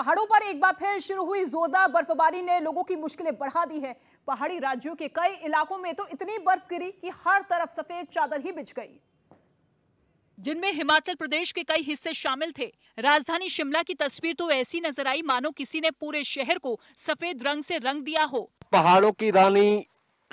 पहाड़ों पर एक बार फिर शुरू हुई जोरदार बर्फबारी ने लोगों की मुश्किलें बढ़ा दी है पहाड़ी राज्यों के कई इलाकों में तो इतनी बर्फ गिरी कि हर तरफ सफेद चादर ही बिछ गई जिनमें हिमाचल प्रदेश के कई हिस्से शामिल थे राजधानी शिमला की तस्वीर तो ऐसी नजर आई मानो किसी ने पूरे शहर को सफेद रंग से रंग दिया हो पहाड़ों की रानी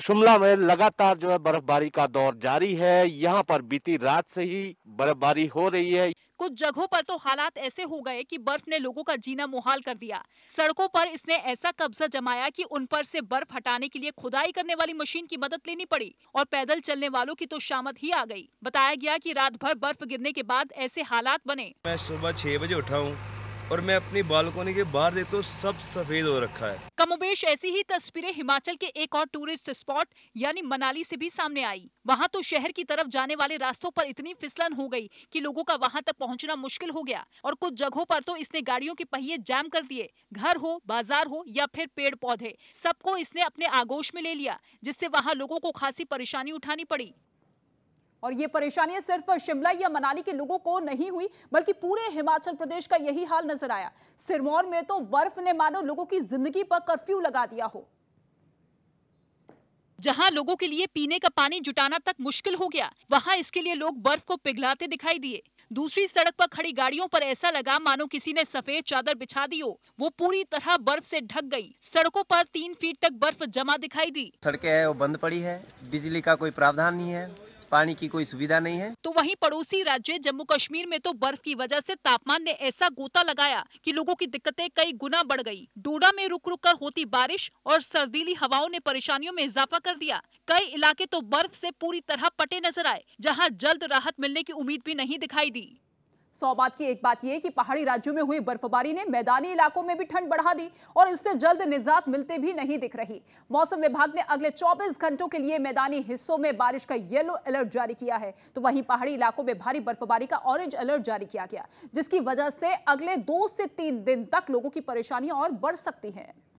शिमला में लगातार जो है बर्फबारी का दौर जारी है यहाँ पर बीती रात से ही बर्फबारी हो रही है कुछ जगहों पर तो हालात ऐसे हो गए कि बर्फ ने लोगों का जीना मुहाल कर दिया सड़कों पर इसने ऐसा कब्जा जमाया कि उन पर से बर्फ हटाने के लिए खुदाई करने वाली मशीन की मदद लेनी पड़ी और पैदल चलने वालों की तो शामत ही आ गई बताया गया कि रात भर बर्फ गिरने के बाद ऐसे हालात बने मैं सुबह छह बजे उठा हूँ और मैं अपनी बालकोनी के बाहर देखता तो हूँ सब सफेद हो रखा है कमोबेश ऐसी ही तस्वीरें हिमाचल के एक और टूरिस्ट स्पॉट यानी मनाली से भी सामने आई वहाँ तो शहर की तरफ जाने वाले रास्तों पर इतनी फिसलन हो गई कि लोगों का वहाँ तक पहुँचना मुश्किल हो गया और कुछ जगहों पर तो इसने गाड़ियों के पहिए जाम कर दिए घर हो बाजार हो या फिर पेड़ पौधे सबको इसने अपने आगोश में ले लिया जिससे वहाँ लोगो को खासी परेशानी उठानी पड़ी और ये परेशानियां सिर्फ शिमला या मनाली के लोगों को नहीं हुई बल्कि पूरे हिमाचल प्रदेश का यही हाल नजर आया सिरमौर में तो बर्फ ने मानो लोगों की जिंदगी पर कर्फ्यू लगा दिया हो जहां लोगों के लिए पीने का पानी जुटाना तक मुश्किल हो गया वहां इसके लिए लोग बर्फ को पिघलाते दिखाई दिए दूसरी सड़क पर खड़ी गाड़ियों पर ऐसा लगा मानो किसी ने सफेद चादर बिछा दी हो वो पूरी तरह बर्फ से ढक गई सड़कों पर तीन फीट तक बर्फ जमा दिखाई दी सड़कें है वो बंद पड़ी है बिजली का कोई प्रावधान नहीं है पानी की कोई सुविधा नहीं है तो वहीं पड़ोसी राज्य जम्मू कश्मीर में तो बर्फ की वजह से तापमान ने ऐसा गोता लगाया कि लोगों की दिक्कतें कई गुना बढ़ गई डोडा में रुक रुक कर होती बारिश और सर्दीली हवाओं ने परेशानियों में इजाफा कर दिया कई इलाके तो बर्फ ऐसी पूरी तरह पटे नजर आए जहाँ जल्द राहत मिलने की उम्मीद भी नहीं दिखाई दी सौ बात की एक बात यह कि पहाड़ी राज्यों में हुई बर्फबारी ने मैदानी इलाकों में भी ठंड बढ़ा दी और इससे जल्द निजात मिलते भी नहीं दिख रही मौसम विभाग ने अगले 24 घंटों के लिए मैदानी हिस्सों में बारिश का येलो अलर्ट जारी किया है तो वहीं पहाड़ी इलाकों में भारी बर्फबारी का ऑरेंज अलर्ट जारी किया गया जिसकी वजह से अगले दो से तीन दिन तक लोगों की परेशानियां और बढ़ सकती है